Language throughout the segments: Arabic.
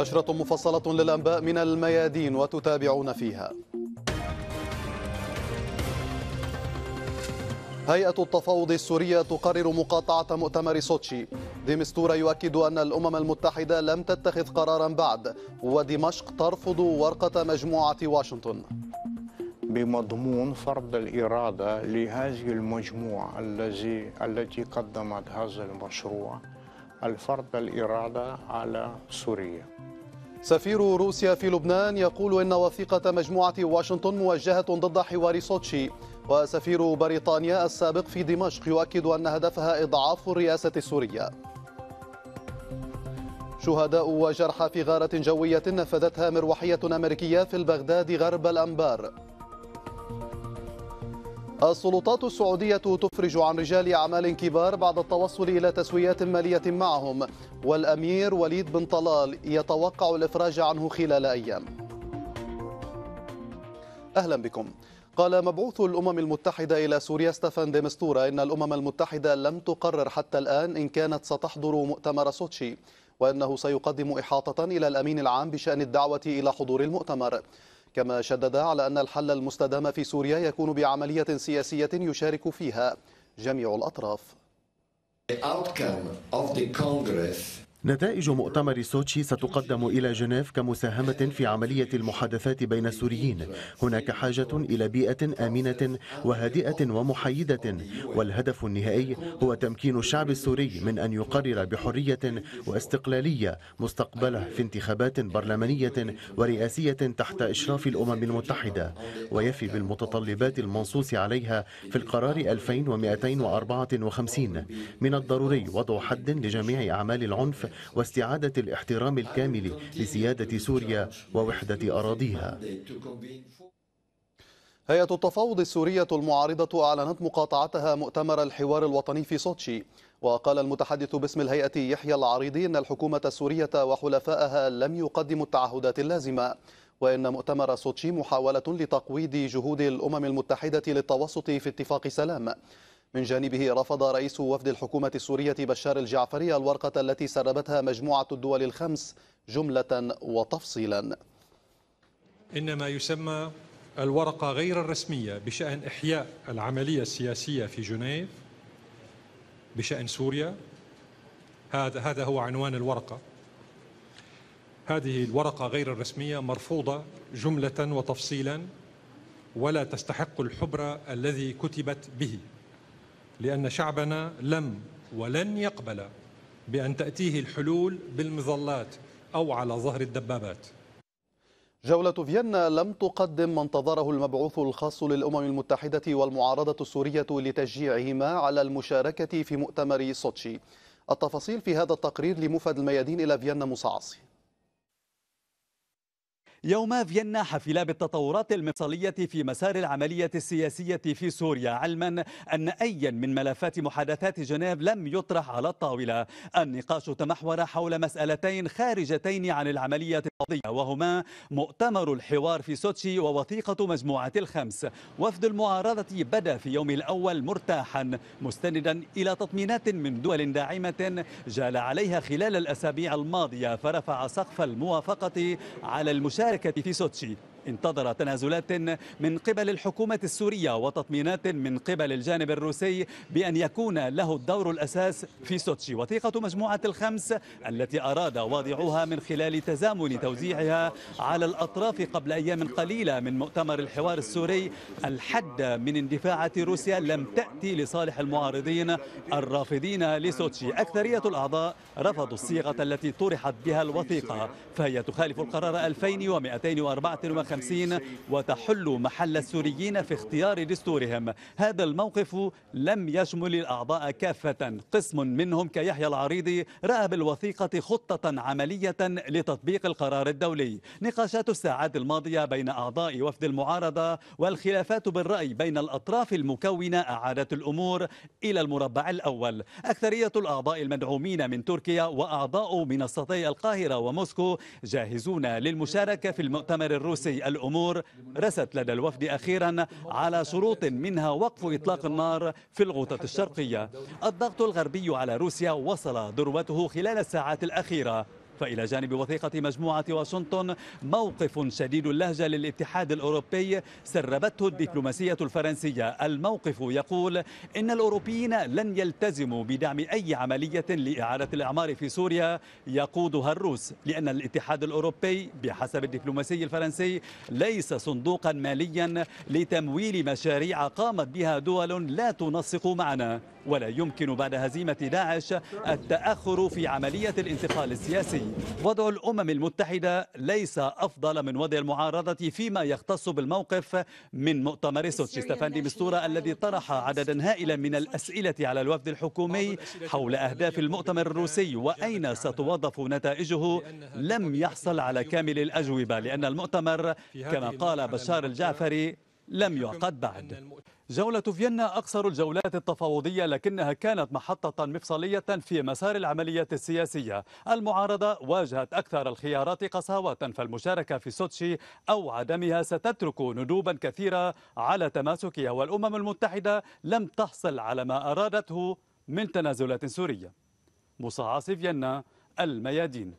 نشرة مفصلة للأنباء من الميادين وتتابعون فيها هيئة التفاوض السورية تقرر مقاطعة مؤتمر سوتشي ديمستورا يؤكد أن الأمم المتحدة لم تتخذ قرارا بعد ودمشق ترفض ورقة مجموعة واشنطن بمضمون فرض الإرادة لهذه المجموعة الذي التي قدمت هذا المشروع الفرض الإرادة على سوريا سفير روسيا في لبنان يقول إن وثيقة مجموعة واشنطن موجهة ضد حوار سوتشي وسفير بريطانيا السابق في دمشق يؤكد أن هدفها إضعاف الرئاسة السورية شهداء وجرحى في غارة جوية نفذتها مروحية أمريكية في البغداد غرب الأنبار السلطات السعودية تفرج عن رجال أعمال كبار بعد التوصل إلى تسويات مالية معهم والأمير وليد بن طلال يتوقع الإفراج عنه خلال أيام أهلا بكم قال مبعوث الأمم المتحدة إلى سوريا ستefan ديمستورا إن الأمم المتحدة لم تقرر حتى الآن إن كانت ستحضر مؤتمر سوتشي وأنه سيقدم إحاطة إلى الأمين العام بشأن الدعوة إلى حضور المؤتمر كما شدد على أن الحل المستدام في سوريا يكون بعملية سياسية يشارك فيها جميع الأطراف نتائج مؤتمر سوتشي ستقدم إلى جنيف كمساهمة في عملية المحادثات بين السوريين هناك حاجة إلى بيئة آمنة وهادئة ومحيدة والهدف النهائي هو تمكين الشعب السوري من أن يقرر بحرية واستقلالية مستقبله في انتخابات برلمانية ورئاسية تحت إشراف الأمم المتحدة ويفي بالمتطلبات المنصوص عليها في القرار 2254 من الضروري وضع حد لجميع أعمال العنف واستعادة الاحترام الكامل لسيادة سوريا ووحدة أراضيها هيئة التفاوض السورية المعارضة أعلنت مقاطعتها مؤتمر الحوار الوطني في سوتشي وقال المتحدث باسم الهيئة يحيى العريضي أن الحكومة السورية وحلفائها لم يقدموا التعهدات اللازمة وإن مؤتمر سوتشي محاولة لتقويض جهود الأمم المتحدة للتوسط في اتفاق سلام من جانبه رفض رئيس وفد الحكومة السورية بشار الجعفري الورقة التي سربتها مجموعة الدول الخمس جملة وتفصيلا إن ما يسمى الورقة غير الرسمية بشأن إحياء العملية السياسية في جنيف بشأن سوريا هذا هذا هو عنوان الورقة هذه الورقة غير الرسمية مرفوضة جملة وتفصيلا ولا تستحق الحبر الذي كتبت به لأن شعبنا لم ولن يقبل بأن تأتيه الحلول بالمظلات أو على ظهر الدبابات جولة فيينا لم تقدم ما انتظره المبعوث الخاص للأمم المتحدة والمعارضة السورية لتشجيعهما على المشاركة في مؤتمر سوتشي التفاصيل في هذا التقرير لمفد الميادين إلى فيينا مصعصي يوم فيينا حفل بالتطورات المفصلية في مسار العملية السياسية في سوريا علما أن أي من ملفات محادثات جنيف لم يطرح على الطاولة النقاش تمحور حول مسألتين خارجتين عن العملية القضية وهما مؤتمر الحوار في سوتشي ووثيقة مجموعة الخمس وفد المعارضة بدا في يوم الأول مرتاحا مستندا إلى تطمينات من دول داعمة جال عليها خلال الأسابيع الماضية فرفع سقف الموافقة على المشاركة America é di Fisocci. انتظر تنازلات من قبل الحكومة السورية وتطمينات من قبل الجانب الروسي بأن يكون له الدور الأساس في سوتشي وثيقة مجموعة الخمس التي أراد واضعها من خلال تزامن توزيعها على الأطراف قبل أيام قليلة من مؤتمر الحوار السوري الحد من اندفاعة روسيا لم تأتي لصالح المعارضين الرافضين لسوتشي أكثرية الأعضاء رفضوا الصيغة التي طرحت بها الوثيقة فهي تخالف القرار 2254 1950 وتحل محل السوريين في اختيار دستورهم هذا الموقف لم يشمل الأعضاء كافة قسم منهم كيحيى العريضي رأى بالوثيقة خطة عملية لتطبيق القرار الدولي نقاشات الساعات الماضية بين أعضاء وفد المعارضة والخلافات بالرأي بين الأطراف المكونة أعادت الأمور إلى المربع الأول أكثرية الأعضاء المدعومين من تركيا وأعضاء منصتي القاهرة وموسكو جاهزون للمشاركة في المؤتمر الروسي الأمور رست لدى الوفد أخيرا على شروط منها وقف إطلاق النار في الغوطة الشرقية الضغط الغربي على روسيا وصل ذروته خلال الساعات الأخيرة فإلى جانب وثيقة مجموعة واشنطن موقف شديد اللهجة للاتحاد الأوروبي سربته الدبلوماسية الفرنسية الموقف يقول إن الأوروبيين لن يلتزموا بدعم أي عملية لإعادة الإعمار في سوريا يقودها الروس لأن الاتحاد الأوروبي بحسب الدبلوماسي الفرنسي ليس صندوقا ماليا لتمويل مشاريع قامت بها دول لا تنسق معنا ولا يمكن بعد هزيمة داعش التأخر في عملية الانتقال السياسي وضع الأمم المتحدة ليس أفضل من وضع المعارضة فيما يختص بالموقف من مؤتمر سوتشي ستفاندي مستورة الذي طرح عددا هائلا من الأسئلة على الوفد الحكومي حول أهداف المؤتمر الروسي وأين ستوظف نتائجه لم يحصل على كامل الأجوبة لأن المؤتمر كما قال بشار الجعفري لم يعقد بعد جولة فيينا أقصر الجولات التفاوضية لكنها كانت محطة مفصلية في مسار العمليات السياسية المعارضة واجهت أكثر الخيارات قساوة فالمشاركة في سوتشي أو عدمها ستترك ندوبا كثيرة على تماسكها والأمم المتحدة لم تحصل على ما أرادته من تنازلات سورية مصعص فيينا الميادين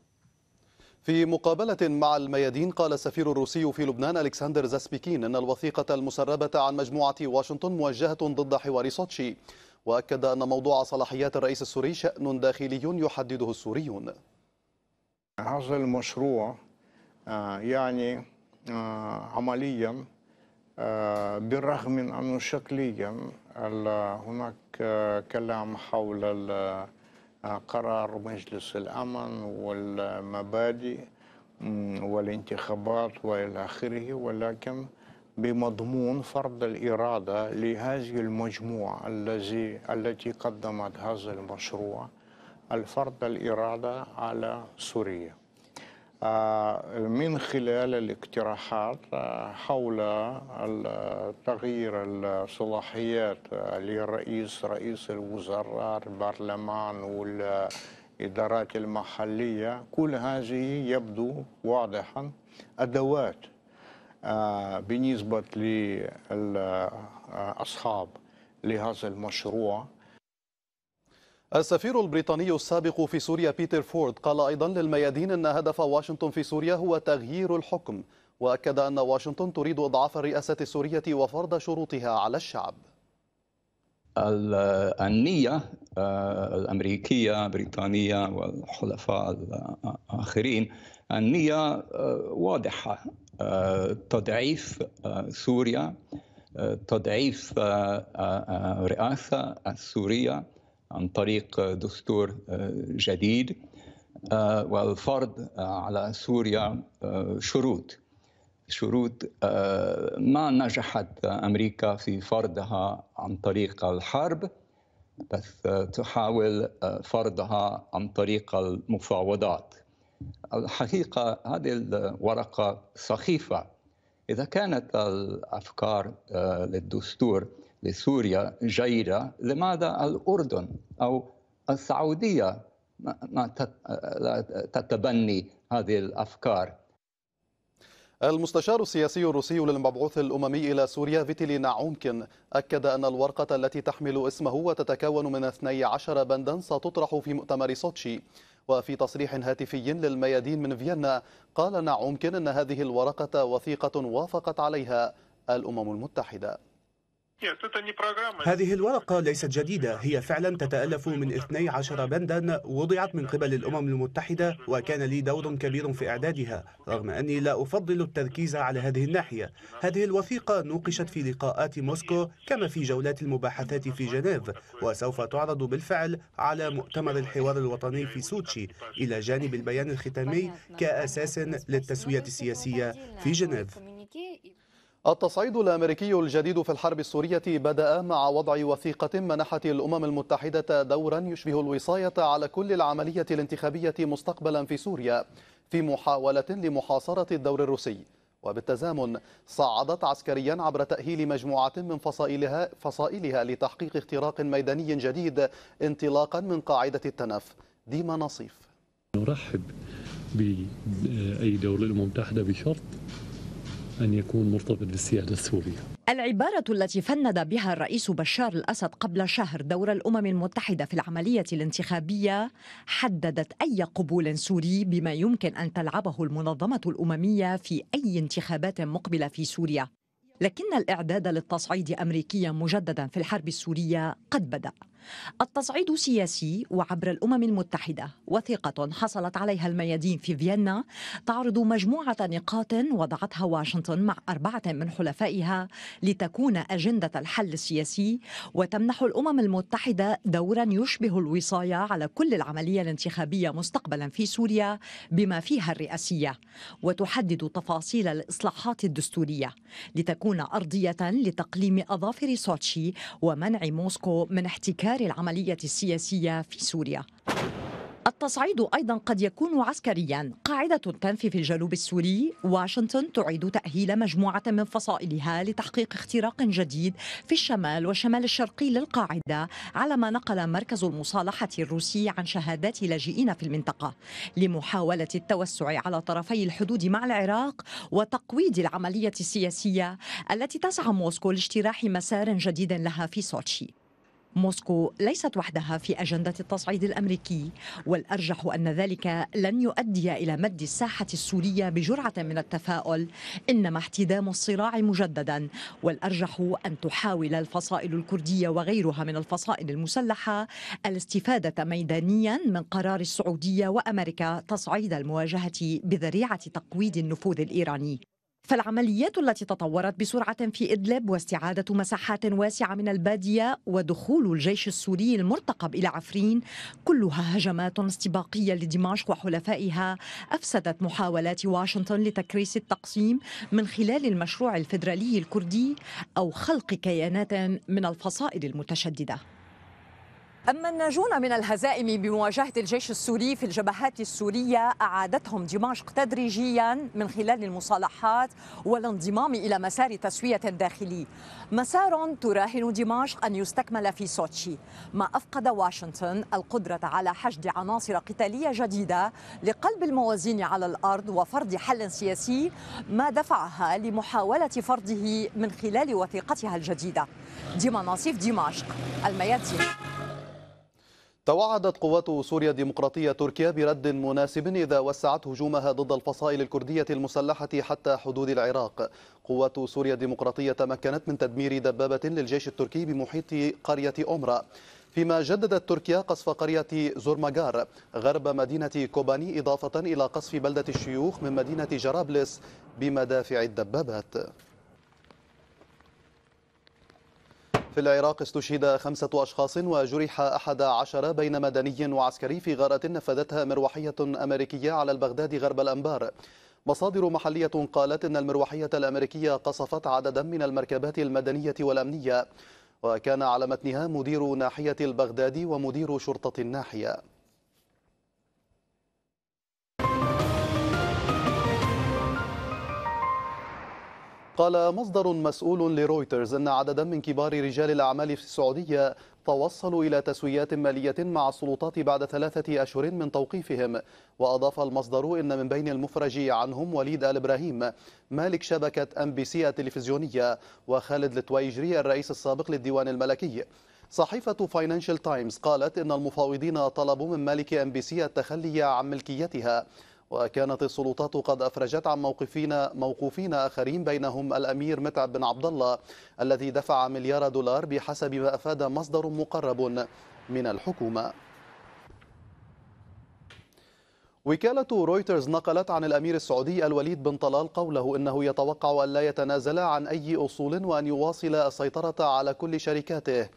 في مقابلة مع الميادين قال السفير الروسي في لبنان ألكسندر زاسبيكين أن الوثيقة المسربة عن مجموعة واشنطن موجهة ضد حوار سوتشي وأكد أن موضوع صلاحيات الرئيس السوري شأن داخلي يحدده السوريون هذا المشروع آه، يعني آه، عمليا آه، بالرغم من أنه شكليا هناك كلام حول قرار مجلس الأمن والمبادئ والانتخابات وإلى آخره ولكن بمضمون فرض الإرادة لهذه المجموعة الذي التي قدمت هذا المشروع الفرض الإرادة على سوريا آه، من خلال الاقتراحات آه، حول تغيير الصلاحيات للرئيس آه، رئيس الوزراء البرلمان والإدارات المحلية كل هذه يبدو واضحا أدوات بالنسبة لأصحاب لهذا المشروع السفير البريطاني السابق في سوريا بيتر فورد قال أيضا للميادين أن هدف واشنطن في سوريا هو تغيير الحكم وأكد أن واشنطن تريد إضعاف الرئاسة السورية وفرض شروطها على الشعب النية آه، الأمريكية بريطانية والحلفاء الآخرين النية آه، واضحة آه، تضعيف سوريا تضعيف الرئاسة السورية عن طريق دستور آه، جديد آه، والفرض آه، على سوريا شروط شروط ما نجحت امريكا في فرضها عن طريق الحرب بس تحاول فرضها عن طريق المفاوضات الحقيقه هذه الورقه سخيفه اذا كانت الافكار للدستور لسوريا جيرة لماذا الأردن أو السعودية ما تتبني هذه الأفكار المستشار السياسي الروسي للمبعوث الأممي إلى سوريا فيتيلي نعومكن أكد أن الورقة التي تحمل اسمه وتتكون من 12 بندا ستطرح في مؤتمر سوتشي وفي تصريح هاتفي للميادين من فيينا قال نعومكن أن هذه الورقة وثيقة وافقت عليها الأمم المتحدة هذه الورقة ليست جديدة هي فعلا تتألف من 12 بندا وضعت من قبل الأمم المتحدة وكان لي دور كبير في إعدادها رغم أني لا أفضل التركيز على هذه الناحية هذه الوثيقة نوقشت في لقاءات موسكو كما في جولات المباحثات في جنيف وسوف تعرض بالفعل على مؤتمر الحوار الوطني في سوتشي إلى جانب البيان الختامي كأساس للتسوية السياسية في جنيف التصعيد الامريكي الجديد في الحرب السوريه بدا مع وضع وثيقه منحت الامم المتحده دورا يشبه الوصايه على كل العمليه الانتخابيه مستقبلا في سوريا في محاوله لمحاصره الدور الروسي وبالتزامن صعدت عسكريا عبر تاهيل مجموعه من فصائلها فصائلها لتحقيق اختراق ميداني جديد انطلاقا من قاعده التنف ديما نصيف نرحب باي دوله الامم المتحده بشرط أن يكون مرتبط بالسيادة السورية العبارة التي فند بها الرئيس بشار الأسد قبل شهر دور الأمم المتحدة في العملية الانتخابية حددت أي قبول سوري بما يمكن أن تلعبه المنظمة الأممية في أي انتخابات مقبلة في سوريا لكن الإعداد للتصعيد أمريكيا مجددا في الحرب السورية قد بدأ التصعيد سياسي وعبر الامم المتحده وثيقه حصلت عليها الميادين في فيينا تعرض مجموعه نقاط وضعتها واشنطن مع اربعه من حلفائها لتكون اجنده الحل السياسي وتمنح الامم المتحده دورا يشبه الوصايه على كل العمليه الانتخابيه مستقبلا في سوريا بما فيها الرئاسيه وتحدد تفاصيل الاصلاحات الدستوريه لتكون ارضيه لتقليم اظافر سوتشي ومنع موسكو من احتكار مسار العملية السياسية في سوريا التصعيد أيضا قد يكون عسكريا قاعدة تنفي في الجنوب السوري واشنطن تعيد تأهيل مجموعة من فصائلها لتحقيق اختراق جديد في الشمال والشمال الشرقي للقاعدة على ما نقل مركز المصالحة الروسي عن شهادات لاجئين في المنطقة لمحاولة التوسع على طرفي الحدود مع العراق وتقويض العملية السياسية التي تسعى موسكو لاجتراح مسار جديد لها في سوتشي موسكو ليست وحدها في أجندة التصعيد الأمريكي والأرجح أن ذلك لن يؤدي إلى مد الساحة السورية بجرعة من التفاؤل إنما احتدام الصراع مجددا والأرجح أن تحاول الفصائل الكردية وغيرها من الفصائل المسلحة الاستفادة ميدانيا من قرار السعودية وأمريكا تصعيد المواجهة بذريعة تقويض النفوذ الإيراني فالعمليات التي تطورت بسرعة في إدلب واستعادة مساحات واسعة من البادية ودخول الجيش السوري المرتقب إلى عفرين كلها هجمات استباقية لدمشق وحلفائها أفسدت محاولات واشنطن لتكريس التقسيم من خلال المشروع الفيدرالي الكردي أو خلق كيانات من الفصائل المتشددة أما الناجون من الهزائم بمواجهة الجيش السوري في الجبهات السورية أعادتهم دمشق تدريجيا من خلال المصالحات والانضمام إلى مسار تسوية داخلي مسار تراهن دمشق أن يستكمل في سوتشي ما أفقد واشنطن القدرة على حشد عناصر قتالية جديدة لقلب الموازين على الأرض وفرض حل سياسي ما دفعها لمحاولة فرضه من خلال وثيقتها الجديدة ديما نصيف دمشق الميادين توعدت قوات سوريا الديمقراطية تركيا برد مناسب إذا وسعت هجومها ضد الفصائل الكردية المسلحة حتى حدود العراق قوات سوريا الديمقراطية تمكنت من تدمير دبابة للجيش التركي بمحيط قرية أمرا فيما جددت تركيا قصف قرية زورماغار غرب مدينة كوباني إضافة إلى قصف بلدة الشيوخ من مدينة جرابلس بمدافع الدبابات في العراق استشهد خمسة أشخاص وجرح أحد عشر بين مدني وعسكري في غارة نفذتها مروحية أمريكية على البغداد غرب الأنبار مصادر محلية قالت إن المروحية الأمريكية قصفت عددا من المركبات المدنية والأمنية وكان على متنها مدير ناحية البغداد ومدير شرطة الناحية قال مصدر مسؤول لرويترز أن عددا من كبار رجال الأعمال في السعودية توصلوا إلى تسويات مالية مع السلطات بعد ثلاثة أشهر من توقيفهم وأضاف المصدر إن من بين المفرج عنهم وليد آل إبراهيم مالك شبكة أم بي سي التلفزيونية وخالد التويجري الرئيس السابق للديوان الملكي صحيفة فاينانشال تايمز قالت إن المفاوضين طلبوا من مالك أم بي سي التخلي عن ملكيتها وكانت السلطات قد أفرجت عن موقفين موقوفين آخرين بينهم الأمير متعب بن عبد الله الذي دفع مليار دولار بحسب ما أفاد مصدر مقرب من الحكومة وكالة رويترز نقلت عن الأمير السعودي الوليد بن طلال قوله إنه يتوقع أن لا يتنازل عن أي أصول وأن يواصل السيطرة على كل شركاته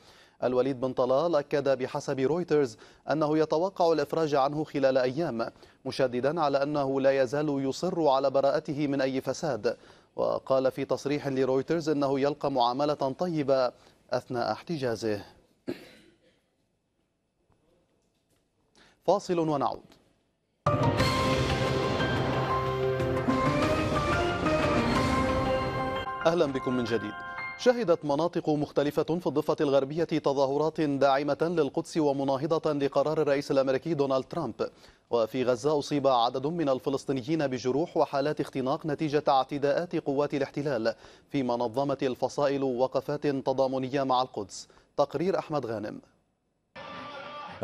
الوليد بن طلال أكد بحسب رويترز أنه يتوقع الإفراج عنه خلال أيام مشددا على أنه لا يزال يصر على براءته من أي فساد وقال في تصريح لرويترز أنه يلقى معاملة طيبة أثناء احتجازه فاصل ونعود أهلا بكم من جديد شهدت مناطق مختلفة في الضفة الغربية تظاهرات داعمة للقدس ومناهضة لقرار الرئيس الأمريكي دونالد ترامب وفي غزة أصيب عدد من الفلسطينيين بجروح وحالات اختناق نتيجة اعتداءات قوات الاحتلال في منظمة الفصائل وقفات تضامنية مع القدس تقرير أحمد غانم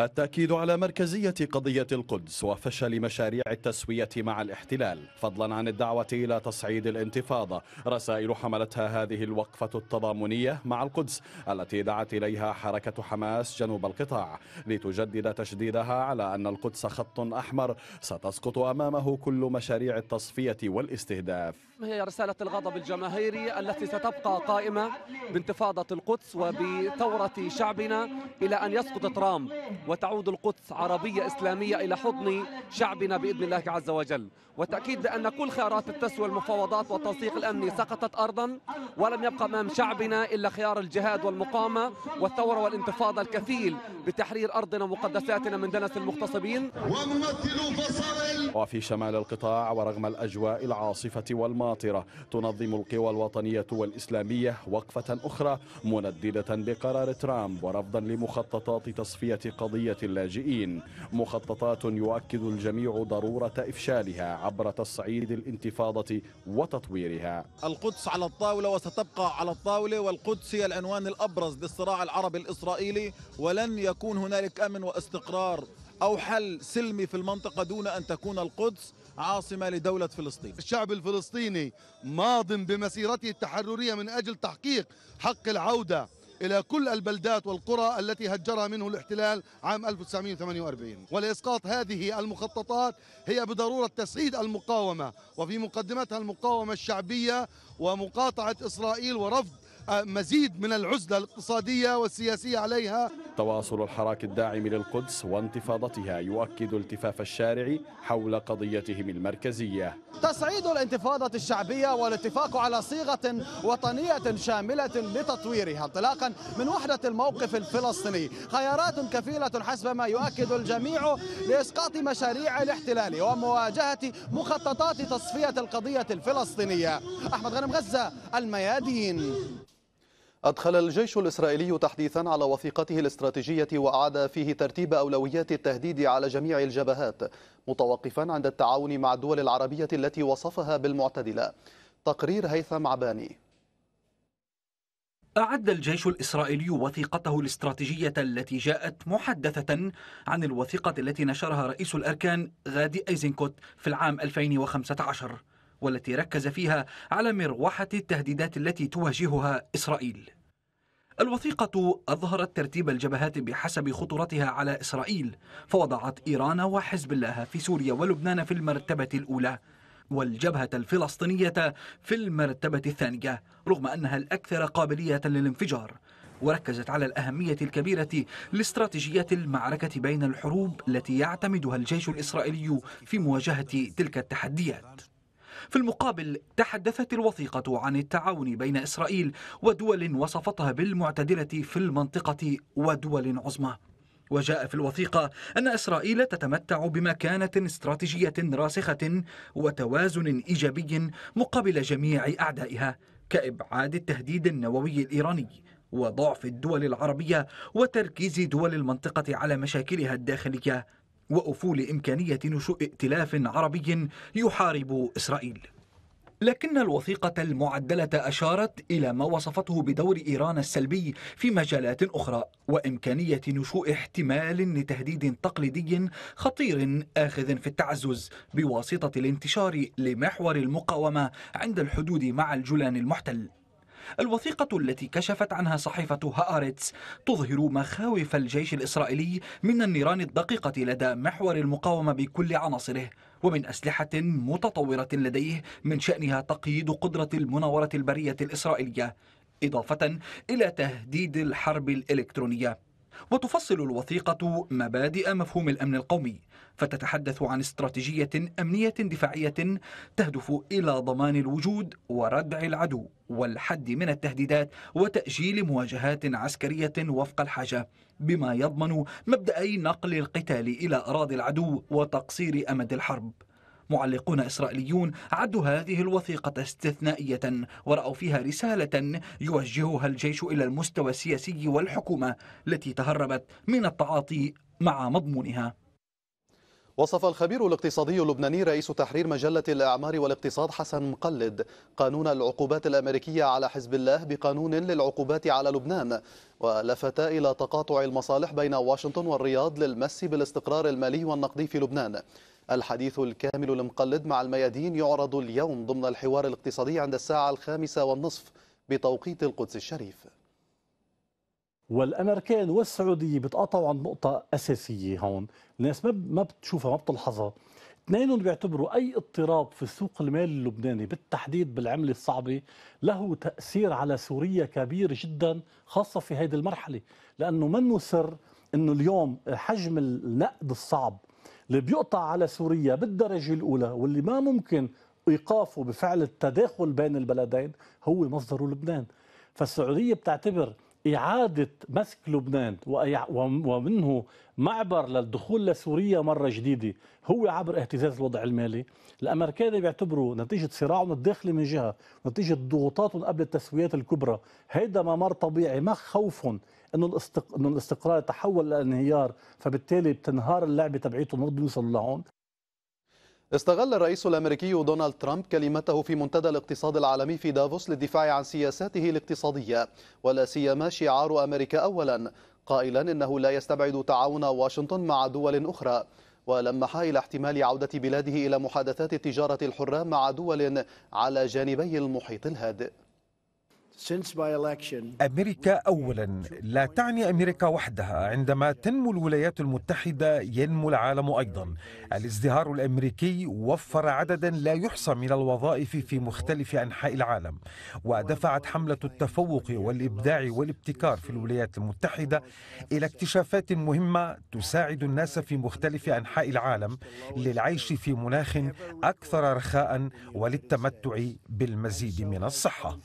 التأكيد على مركزية قضية القدس وفشل مشاريع التسوية مع الاحتلال فضلا عن الدعوة إلى تصعيد الانتفاضة رسائل حملتها هذه الوقفة التضامنية مع القدس التي دعت إليها حركة حماس جنوب القطاع لتجدد تشديدها على أن القدس خط أحمر ستسقط أمامه كل مشاريع التصفية والاستهداف هي رسالة الغضب الجماهيري التي ستبقى قائمة بانتفاضة القدس وبثورة شعبنا إلى أن يسقط ترامب وتعود القدس عربية إسلامية إلى حضن شعبنا بإذن الله عز وجل والتأكيد بأن كل خيارات التسوية المفاوضات والتنسيق الأمني سقطت أرضا ولم يبقى أمام شعبنا إلا خيار الجهاد والمقاومة والثورة والانتفاضة الكفيل بتحرير أرضنا ومقدساتنا من دنس المغتصبين وفي شمال القطاع ورغم الأجواء العاصفة والماطرة تنظم القوى الوطنية والإسلامية وقفة أخرى منددة بقرار ترامب ورفضا لمخططات تصفية قضية اللاجئين مخططات يؤكد الجميع ضرورة إفشالها عبر تصعيد الانتفاضة وتطويرها القدس على الطاولة وستبقى على الطاولة والقدس هي العنوان الأبرز للصراع العربي الإسرائيلي ولن يكون هنالك أمن واستقرار أو حل سلمي في المنطقة دون أن تكون القدس عاصمة لدولة فلسطين الشعب الفلسطيني ماض بمسيرته التحررية من أجل تحقيق حق العودة إلى كل البلدات والقرى التي هجرها منه الاحتلال عام 1948 ولإسقاط هذه المخططات هي بضرورة تسعيد المقاومة وفي مقدمتها المقاومة الشعبية ومقاطعة إسرائيل ورفض مزيد من العزلة الاقتصادية والسياسية عليها تواصل الحراك الداعم للقدس وانتفاضتها يؤكد التفاف الشارع حول قضيتهم المركزية تصعيد الانتفاضة الشعبية والاتفاق على صيغة وطنية شاملة لتطويرها انطلاقا من وحدة الموقف الفلسطيني خيارات كفيلة حسب ما يؤكد الجميع لإسقاط مشاريع الاحتلال ومواجهة مخططات تصفية القضية الفلسطينية أحمد غنم غزة الميادين أدخل الجيش الإسرائيلي تحديثا على وثيقته الاستراتيجية وأعاد فيه ترتيب أولويات التهديد على جميع الجبهات متوقفا عند التعاون مع الدول العربية التي وصفها بالمعتدلة تقرير هيثم عباني أعد الجيش الإسرائيلي وثيقته الاستراتيجية التي جاءت محدثة عن الوثيقة التي نشرها رئيس الأركان غادي أيزنكوت في العام 2015 والتي ركز فيها على مروحة التهديدات التي تواجهها إسرائيل الوثيقة أظهرت ترتيب الجبهات بحسب خطورتها على إسرائيل فوضعت إيران وحزب الله في سوريا ولبنان في المرتبة الأولى والجبهة الفلسطينية في المرتبة الثانية رغم أنها الأكثر قابلية للانفجار وركزت على الأهمية الكبيرة لاستراتيجيات المعركة بين الحروب التي يعتمدها الجيش الإسرائيلي في مواجهة تلك التحديات في المقابل تحدثت الوثيقة عن التعاون بين إسرائيل ودول وصفتها بالمعتدلة في المنطقة ودول عظمى وجاء في الوثيقة أن إسرائيل تتمتع بمكانة استراتيجية راسخة وتوازن إيجابي مقابل جميع أعدائها كإبعاد التهديد النووي الإيراني وضعف الدول العربية وتركيز دول المنطقة على مشاكلها الداخلية وأفول إمكانية نشوء ائتلاف عربي يحارب إسرائيل لكن الوثيقة المعدلة أشارت إلى ما وصفته بدور إيران السلبي في مجالات أخرى وإمكانية نشوء احتمال لتهديد تقليدي خطير آخذ في التعزز بواسطة الانتشار لمحور المقاومة عند الحدود مع الجولان المحتل الوثيقة التي كشفت عنها صحيفة هآرتس تظهر مخاوف الجيش الإسرائيلي من النيران الدقيقة لدى محور المقاومة بكل عناصره ومن أسلحة متطورة لديه من شأنها تقييد قدرة المناورة البرية الإسرائيلية إضافة إلى تهديد الحرب الإلكترونية وتفصل الوثيقة مبادئ مفهوم الأمن القومي فتتحدث عن استراتيجية أمنية دفاعية تهدف إلى ضمان الوجود وردع العدو والحد من التهديدات وتأجيل مواجهات عسكرية وفق الحاجة بما يضمن مبدأي نقل القتال إلى أراضي العدو وتقصير أمد الحرب معلقون إسرائيليون عدوا هذه الوثيقة استثنائية ورأوا فيها رسالة يوجهها الجيش إلى المستوى السياسي والحكومة التي تهربت من التعاطي مع مضمونها وصف الخبير الاقتصادي اللبناني رئيس تحرير مجلة الأعمار والاقتصاد حسن مقلد قانون العقوبات الأمريكية على حزب الله بقانون للعقوبات على لبنان ولفت إلى تقاطع المصالح بين واشنطن والرياض للمس بالاستقرار المالي والنقدي في لبنان الحديث الكامل لمقلد مع الميادين يعرض اليوم ضمن الحوار الاقتصادي عند الساعة الخامسة والنصف بتوقيت القدس الشريف والامريكان والسعوديه بتقاطعوا عند نقطه اساسيه هون الناس ما ما بتشوفها ما بتلحظها اثنينهم بيعتبروا اي اضطراب في سوق المال اللبناني بالتحديد بالعمله الصعبه له تاثير على سوريا كبير جدا خاصه في هذه المرحله لانه منه سر انه اليوم حجم النقد الصعب اللي بيقطع على سوريا بالدرجه الاولى واللي ما ممكن ايقافه بفعل التداخل بين البلدين هو مصدره لبنان فالسعوديه بتعتبر إعادة مسك لبنان ومنه معبر للدخول لسوريا مرة جديدة هو عبر اهتزاز الوضع المالي الأمريكان بيعتبروا نتيجة صراعهم الداخلي من جهة نتيجة ضغوطاتهم قبل التسويات الكبرى هيدا ممر طبيعي ما خوفهم انه الاستق... انه الاستقرار يتحول لانهيار فبالتالي بتنهار اللعبه تبعيتهم ما بدهم يوصلوا لهون استغل الرئيس الامريكي دونالد ترامب كلمته في منتدى الاقتصاد العالمي في دافوس للدفاع عن سياساته الاقتصاديه ولا سيما شعار امريكا اولا قائلا انه لا يستبعد تعاون واشنطن مع دول اخرى ولمح الى احتمال عوده بلاده الى محادثات التجاره الحره مع دول على جانبي المحيط الهادئ أمريكا أولا لا تعني أمريكا وحدها عندما تنمو الولايات المتحدة ينمو العالم أيضا الازدهار الأمريكي وفر عددا لا يحصى من الوظائف في مختلف أنحاء العالم ودفعت حملة التفوق والإبداع والابتكار في الولايات المتحدة إلى اكتشافات مهمة تساعد الناس في مختلف أنحاء العالم للعيش في مناخ أكثر رخاء وللتمتع بالمزيد من الصحة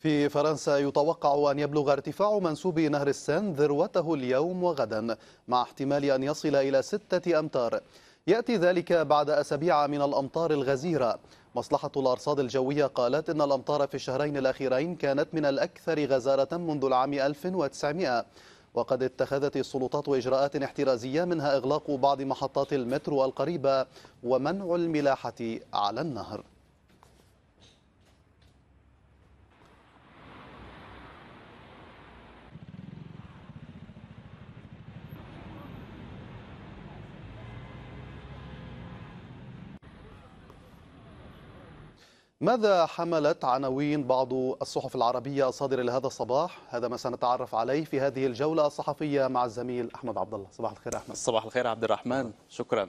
في فرنسا يتوقع أن يبلغ ارتفاع منسوب نهر السن ذروته اليوم وغدا مع احتمال أن يصل إلى ستة أمتار يأتي ذلك بعد أسابيع من الأمطار الغزيرة مصلحة الأرصاد الجوية قالت إن الأمطار في الشهرين الأخيرين كانت من الأكثر غزارة منذ العام 1900 وقد اتخذت السلطات إجراءات احترازية منها إغلاق بعض محطات المترو القريبة ومنع الملاحة على النهر ماذا حملت عناوين بعض الصحف العربية الصادرة لهذا الصباح؟ هذا ما سنتعرف عليه في هذه الجولة الصحفية مع الزميل أحمد عبد الله، صباح الخير أحمد. صباح الخير عبد الرحمن، شكراً.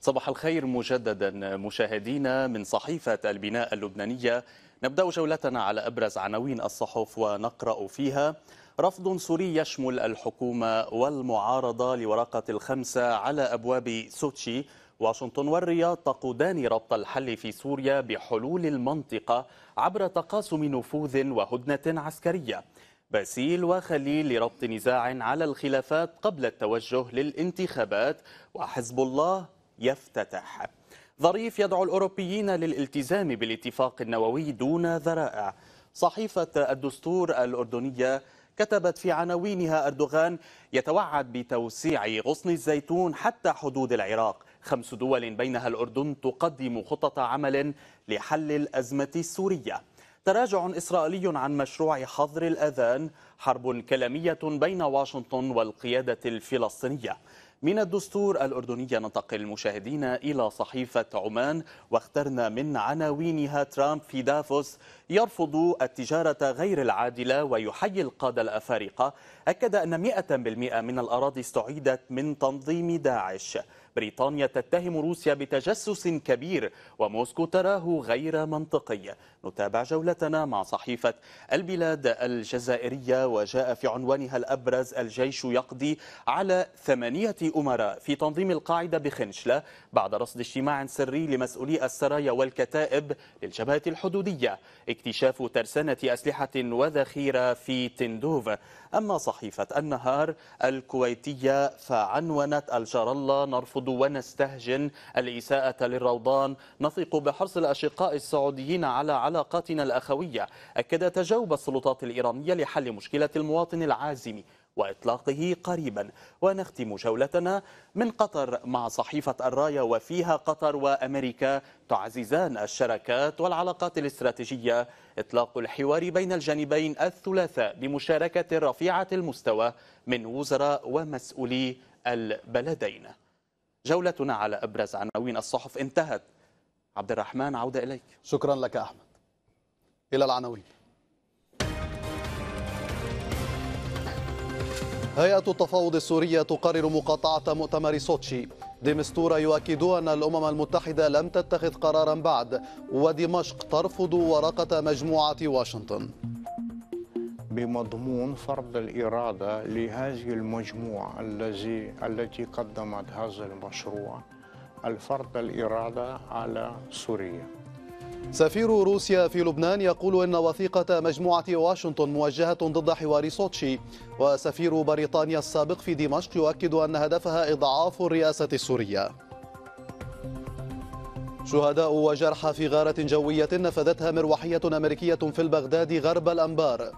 صباح الخير مجددا مشاهدينا من صحيفة البناء اللبنانية نبدأ جولتنا على أبرز عناوين الصحف ونقرأ فيها رفض سوري يشمل الحكومة والمعارضة لورقة الخمسة على أبواب سوتشي واشنطن والرياض تقودان ربط الحل في سوريا بحلول المنطقة عبر تقاسم نفوذ وهدنة عسكرية باسيل وخليل لربط نزاع على الخلافات قبل التوجه للانتخابات وحزب الله يفتتح ظريف يدعو الأوروبيين للالتزام بالاتفاق النووي دون ذرائع صحيفة الدستور الأردنية كتبت في عناوينها أردوغان يتوعد بتوسيع غصن الزيتون حتى حدود العراق خمس دول بينها الأردن تقدم خطط عمل لحل الأزمة السورية تراجع إسرائيلي عن مشروع حظر الأذان حرب كلامية بين واشنطن والقيادة الفلسطينية من الدستور الأردني ننتقل المشاهدين إلى صحيفة عمان واخترنا من عناوينها ترامب في دافوس يرفض التجارة غير العادلة ويحيي القادة الأفارقة أكد أن 100% من الأراضي استعيدت من تنظيم داعش بريطانيا تتهم روسيا بتجسس كبير وموسكو تراه غير منطقي نتابع جولتنا مع صحيفة البلاد الجزائرية وجاء في عنوانها الأبرز الجيش يقضي على ثمانية أمراء في تنظيم القاعدة بخنشلة بعد رصد اجتماع سري لمسؤولي السرايا والكتائب للجبهة الحدودية اكتشاف ترسانة أسلحة وذخيرة في تندوف أما صحيفة النهار الكويتية فعنونت الجرالة الله نرفض نرفض ونستهجن الإساءة للروضان نثق بحرص الأشقاء السعوديين على علاقاتنا الأخوية أكد تجاوب السلطات الإيرانية لحل مشكلة المواطن العازم وإطلاقه قريبا ونختم جولتنا من قطر مع صحيفة الراية وفيها قطر وأمريكا تعززان الشراكات والعلاقات الاستراتيجية إطلاق الحوار بين الجانبين الثلاثاء بمشاركة رفيعة المستوى من وزراء ومسؤولي البلدين جولتنا على أبرز عناوين الصحف انتهت عبد الرحمن عودة إليك شكرا لك أحمد إلى العناوين هيئة التفاوض السورية تقرر مقاطعة مؤتمر سوتشي ديمستورا يؤكد أن الأمم المتحدة لم تتخذ قرارا بعد ودمشق ترفض ورقة مجموعة واشنطن بمضمون فرض الإرادة لهذه المجموعة الذي التي قدمت هذا المشروع الفرض الإرادة على سوريا سفير روسيا في لبنان يقول إن وثيقة مجموعة واشنطن موجهة ضد حوار سوتشي وسفير بريطانيا السابق في دمشق يؤكد أن هدفها إضعاف الرئاسة السورية شهداء وجرحى في غارة جوية نفذتها مروحية أمريكية في البغداد غرب الأنبار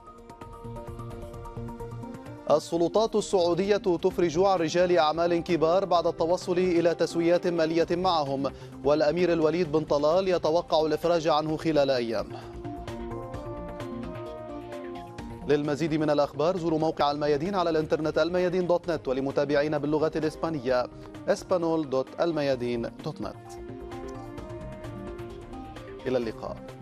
السلطات السعودية تفرج عن رجال أعمال كبار بعد التوصل إلى تسويات مالية معهم والأمير الوليد بن طلال يتوقع الإفراج عنه خلال أيام للمزيد من الأخبار زوروا موقع الميادين على الإنترنت الميادين دوت نت ولمتابعينا باللغة الإسبانية اسبانول دوت الميادين دوت نت إلى اللقاء